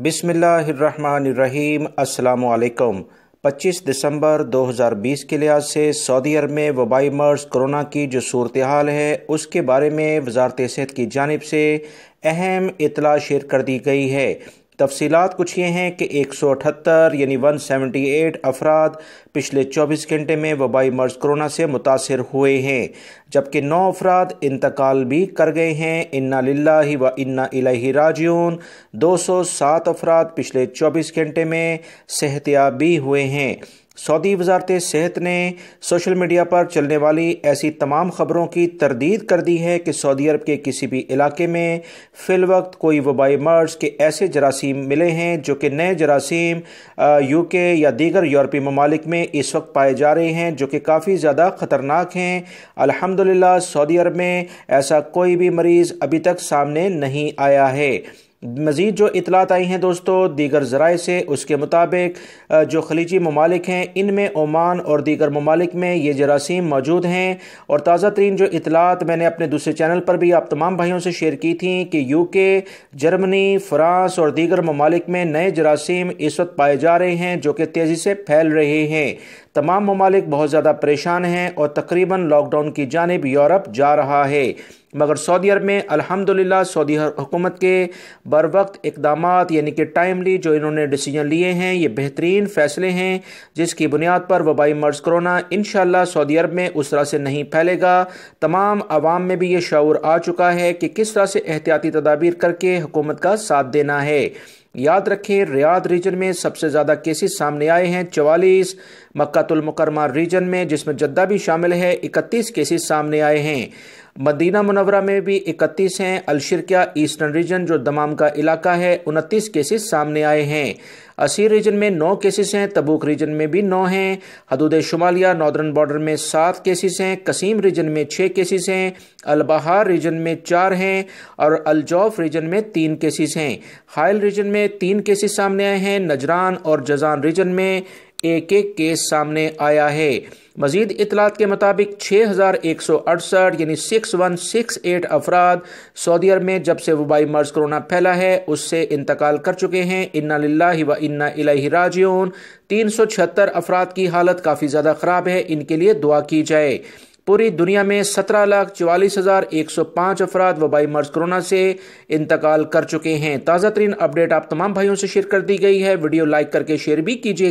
بسم اللہ الرحمن الرحیم السلام علیکم پچیس دسمبر دو ہزار بیس کے لحاظ سے سعودی عرب میں وبائی مرض کرونا کی جو صورتحال ہے اس کے بارے میں وزارت صحت کی جانب سے اہم اطلاع شیئر کر دی گئی ہے تفصیلات کچھ یہ ہیں کہ ایک سو اٹھتر یعنی ون سیونٹی ایٹ افراد پچھلے چوبیس گھنٹے میں وبائی مرض کرونا سے متاثر ہوئے ہیں جبکہ نو افراد انتقال بھی کر گئے ہیں انا للہ و انا الہ راجیون دو سو سات افراد پچھلے چوبیس گھنٹے میں صحتیاب بھی ہوئے ہیں سعودی وزارت صحت نے سوشل میڈیا پر چلنے والی ایسی تمام خبروں کی تردید کر دی ہے کہ سعودی عرب کے کسی بھی علاقے میں فی الوقت کوئی وبائی مرض کے ایسے جراثیم ملے ہیں جو کہ نئے جراثیم یو کے یا دیگر یورپی ممالک میں اس وقت پائے جا رہے ہیں جو کہ کافی زیادہ خطرناک ہیں الحمدللہ سعودی عرب میں ایسا کوئی بھی مریض ابھی تک سامنے نہیں آیا ہے مزید جو اطلاعات آئی ہیں دوستو دیگر ذرائع سے اس کے مطابق جو خلیجی ممالک ہیں ان میں عمان اور دیگر ممالک میں یہ جراثیم موجود ہیں اور تازہ ترین جو اطلاعات میں نے اپنے دوسرے چینل پر بھی آپ تمام بھائیوں سے شیئر کی تھیں کہ یو کے جرمنی فرانس اور دیگر ممالک میں نئے جراثیم اس وقت پائے جا رہے ہیں جو کہ تیزی سے پھیل رہے ہیں تمام ممالک بہت زیادہ پریشان ہیں اور تقریباً لاک ڈاؤن کی جانب یورپ جا رہا ہے مگر سعودی عرب میں الحمدللہ سعودی حکومت کے بر وقت اقدامات یعنی کہ ٹائملی جو انہوں نے ڈیسیجن لیے ہیں یہ بہترین فیصلے ہیں جس کی بنیاد پر وبائی مرض کرونا انشاءاللہ سعودی عرب میں اس طرح سے نہیں پھیلے گا تمام عوام میں بھی یہ شعور آ چکا ہے کہ کس طرح سے احتیاطی تدابیر کر کے حکومت کا ساتھ دینا ہے یاد رکھیں ریاض ریجن میں سب سے زیادہ کیسز سامنے آئے ہیں چوالیس مکہ المکرمہ ریجن میں جس میں جدہ بھی شامل ہے اکتیس کیسز سامنے آئے ہیں مدینہ منورہ میں بھی اکتیس ہیں الشرکیہ ایسٹرن ریجن جو دمام کا علاقہ ہے انتیس کیسز سامنے آئے ہیں اسیر ریجن میں نو کیسز ہیں تبوک ریجن میں بھی نو ہیں حدود شمالیہ نارڈرن بارڈر میں سات کیسز ہیں قسیم ریجن میں چھ کیسز ہیں البہار ریجن میں چار ہیں اور الجوف ریجن میں تین کیسز ہیں حائل ریجن میں تین کیسز سامنے آئے ہیں نجران اور جزان ریجن میں ایک ایک کیس سامنے آیا ہے مزید اطلاعات کے مطابق چھ ہزار ایک سو یعنی سکس ون سکس ایٹ افراد سعودی عرب میں جب سے وبائی مرض کرونا پھیلا ہے اس سے انتقال کر چکے ہیں انا و انا الہ راجعون تین سو چھتر افراد کی حالت کافی زیادہ خراب ہے ان کے لیے دعا کی جائے پوری دنیا میں سترہ لاکھ چوالیس ہزار ایک سو پانچ افراد وبائی مرض کرونا سے انتقال کر چکے ہیں تازہ ترین اپڈیٹ آپ تمام بھائیوں سے شیئر کر دی گئی ہے ویڈیو لائک کر کے شیئر بھی کیجیے گا